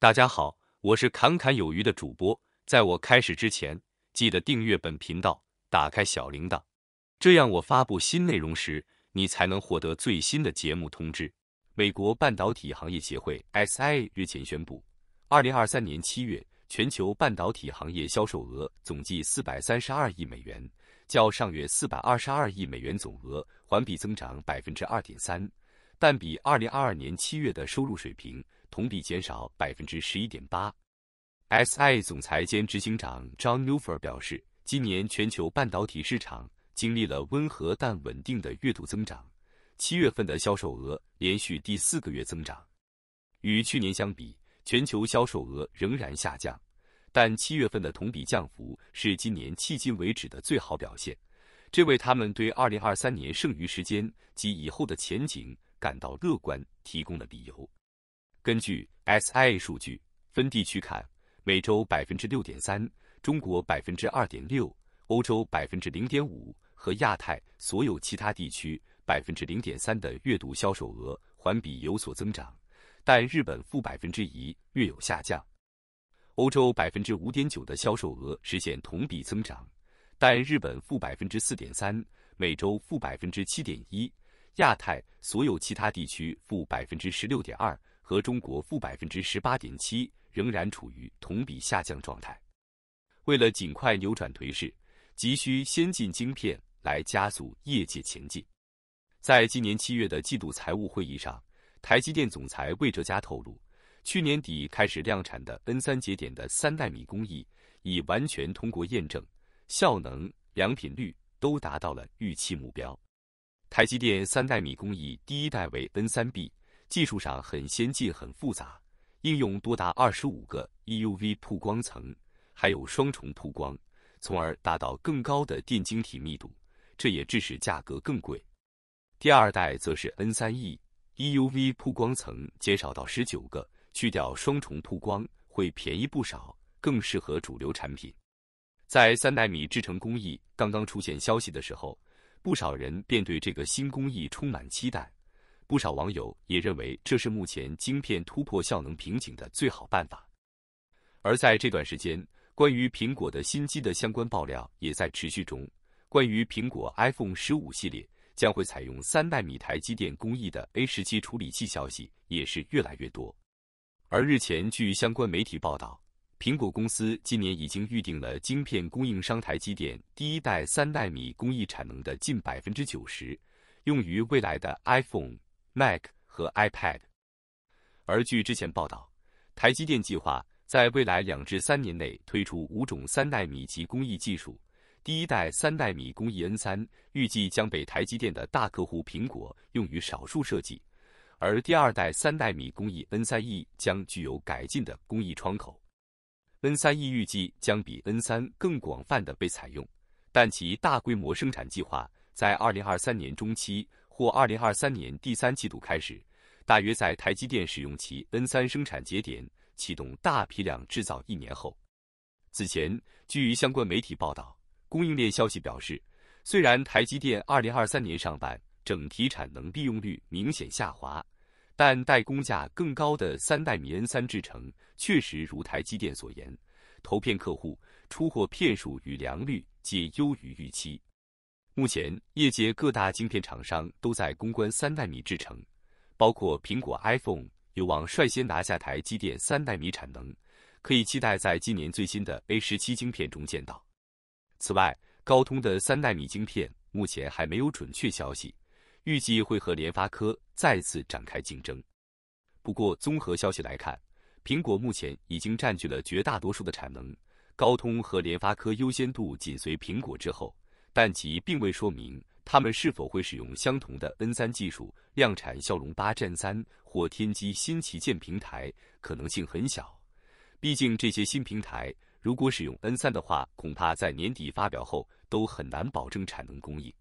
大家好，我是侃侃有余的主播。在我开始之前，记得订阅本频道，打开小铃铛，这样我发布新内容时，你才能获得最新的节目通知。美国半导体行业协会 SIA 日前宣布，2023年7月全球半导体行业销售额总计432亿美元，较上月422亿美元总额环比增长2.3%，但比2022年7月的收入水平。同比减少百分之十一点八。SI 总裁兼执行长 John Newfer 表示，今年全球半导体市场经历了温和但稳定的月度增长，七月份的销售额连续第四个月增长。与去年相比，全球销售额仍然下降，但七月份的同比降幅是今年迄今为止的最好表现，这为他们对二零二三年剩余时间及以后的前景感到乐观提供了理由。根据 SIA 数据，分地区看，美洲百分之六点三，中国百分之二点六，欧洲百分之零点五和亚太所有其他地区百分之零点三的阅读销售额环比有所增长，但日本负百分之一略有下降。欧洲百分之五点九的销售额实现同比增长，但日本负百分之四点三，美洲负百分之七点一，亚太所有其他地区负百分之十六点二。和中国负百分之十八点七，仍然处于同比下降状态。为了尽快扭转颓势，急需先进晶片来加速业界前进。在今年七月的季度财务会议上，台积电总裁魏哲嘉透露，去年底开始量产的 N 三节点的三纳米工艺已完全通过验证，效能、良品率都达到了预期目标。台积电三纳米工艺第一代为 N 三 B。技术上很先进、很复杂，应用多达二十五个 EUV 抛光层，还有双重铺光，从而达到更高的电晶体密度。这也致使价格更贵。第二代则是 N3E EUV 铺光层减少到十九个，去掉双重曝光会便宜不少，更适合主流产品。在三代米制程工艺刚刚出现消息的时候，不少人便对这个新工艺充满期待。不少网友也认为这是目前晶片突破效能瓶颈的最好办法。而在这段时间，关于苹果的新机的相关爆料也在持续中。关于苹果 iPhone 十五系列将会采用三纳米台积电工艺的 A 十七处理器消息也是越来越多。而日前，据相关媒体报道，苹果公司今年已经预定了晶片供应商台积电第一代三纳米工艺产能的近百分之九十，用于未来的 iPhone。Mac 和 iPad。而据之前报道，台积电计划在未来两至三年内推出五种三纳米级工艺技术。第一代三纳米工艺 N3 预计将被台积电的大客户苹果用于少数设计，而第二代三纳米工艺 N3E 将具有改进的工艺窗口。N3E 预计将比 N3 更广泛的被采用，但其大规模生产计划在2023年中期。或二零二三年第三季度开始，大约在台积电使用其 N 三生产节点启动大批量制造一年后。此前，据相关媒体报道，供应链消息表示，虽然台积电二零二三年上半年整体产能利用率明显下滑，但代工价更高的三代米 N 三制程确实如台积电所言，投片客户出货片数与良率皆优于预期。目前，业界各大晶片厂商都在攻关三纳米制程，包括苹果 iPhone 有望率先拿下台积电三纳米产能，可以期待在今年最新的 A 十七晶片中见到。此外，高通的三纳米晶片目前还没有准确消息，预计会和联发科再次展开竞争。不过，综合消息来看，苹果目前已经占据了绝大多数的产能，高通和联发科优先度紧随苹果之后。但其并未说明他们是否会使用相同的 N3 技术量产骁龙八 Gen3 或天玑新旗舰平台，可能性很小。毕竟这些新平台如果使用 N3 的话，恐怕在年底发表后都很难保证产能供应。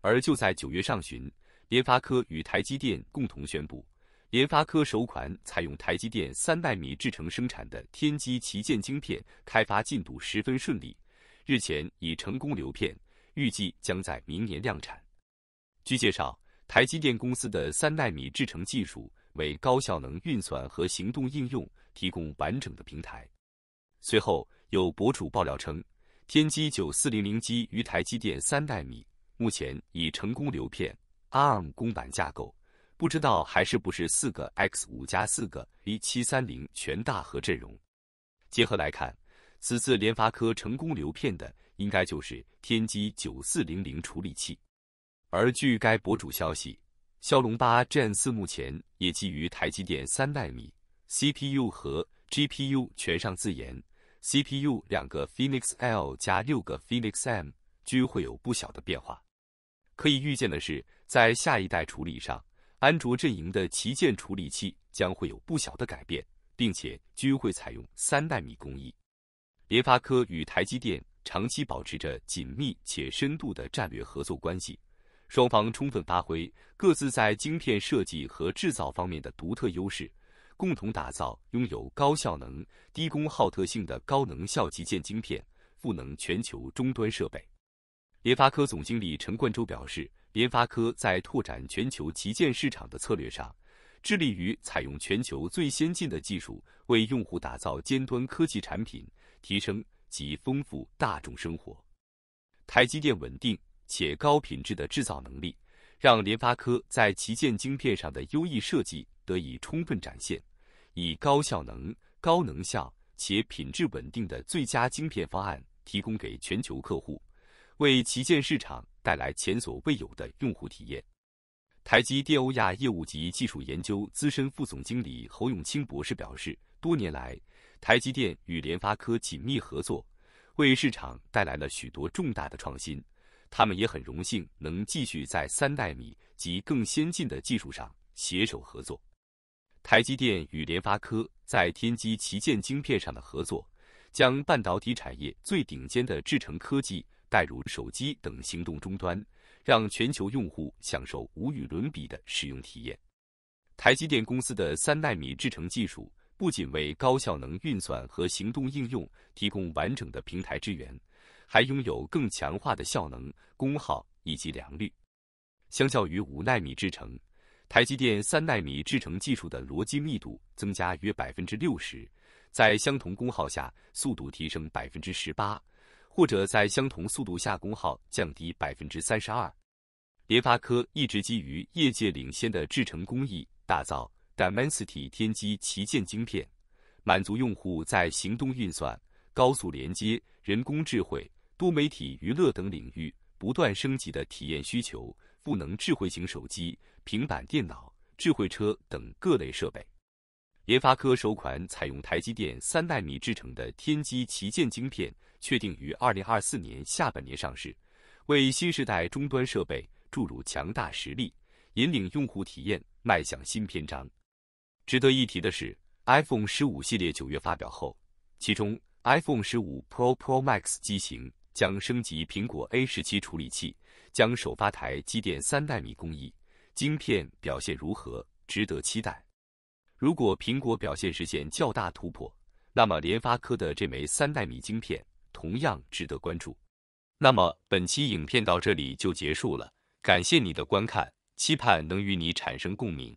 而就在九月上旬，联发科与台积电共同宣布，联发科首款采用台积电三纳米制程生产的天玑旗舰晶片开发进度十分顺利。日前已成功流片，预计将在明年量产。据介绍，台积电公司的三纳米制程技术为高效能运算和行动应用提供完整的平台。随后有博主爆料称，天玑九四零零基于台积电三纳米，目前已成功流片 ARM 公版架构，不知道还是不是四个 X5 加四个 A 七三零全大核阵容。结合来看。此次联发科成功流片的应该就是天玑九四零零处理器，而据该博主消息，骁龙八 Gen 四目前也基于台积电三纳米 CPU 和 GPU 全上自研，CPU 两个 Phoenix L 加六个 Phoenix M 均会有不小的变化。可以预见的是，在下一代处理上，安卓阵营的旗舰处理器将会有不小的改变，并且均会采用三纳米工艺。联发科与台积电长期保持着紧密且深度的战略合作关系，双方充分发挥各自在晶片设计和制造方面的独特优势，共同打造拥有高效能、低功耗特性的高能效旗舰晶片，赋能全球终端设备。联发科总经理陈冠洲表示：“联发科在拓展全球旗舰市场的策略上，致力于采用全球最先进的技术，为用户打造尖端科技产品。”提升及丰富大众生活。台积电稳定且高品质的制造能力，让联发科在旗舰晶片上的优异设计得以充分展现，以高效能、高能效且品质稳定的最佳晶片方案提供给全球客户，为旗舰市场带来前所未有的用户体验。台积电欧亚业务及技术研究资深副总经理侯永清博士表示，多年来。台积电与联发科紧密合作，为市场带来了许多重大的创新。他们也很荣幸能继续在三纳米及更先进的技术上携手合作。台积电与联发科在天玑旗舰晶片上的合作，将半导体产业最顶尖的制程科技带入手机等行动终端，让全球用户享受无与伦比的使用体验。台积电公司的三纳米制程技术。不仅为高效能运算和行动应用提供完整的平台支援，还拥有更强化的效能、功耗以及良率。相较于五纳米制程，台积电三纳米制程技术的逻辑密度增加约百分之六十，在相同功耗下速度提升百分之十八，或者在相同速度下功耗降低百分之三十二。联发科一直基于业界领先的制程工艺打造。d m e n s t y 天玑旗舰晶片，满足用户在行动运算、高速连接、人工智慧、多媒体娱乐等领域不断升级的体验需求，赋能智慧型手机、平板电脑、智慧车等各类设备。联发科首款采用台积电三纳米制成的天玑旗舰晶片，确定于二零二四年下半年上市，为新时代终端设备注入强大实力，引领用户体验迈向新篇章。值得一提的是，iPhone 十五系列九月发表后，其中 iPhone 十五 Pro、Pro Max 机型将升级苹果 A 十七处理器，将首发台积电三纳米工艺晶片，表现如何值得期待。如果苹果表现实现较大突破，那么联发科的这枚三纳米晶片同样值得关注。那么本期影片到这里就结束了，感谢你的观看，期盼能与你产生共鸣。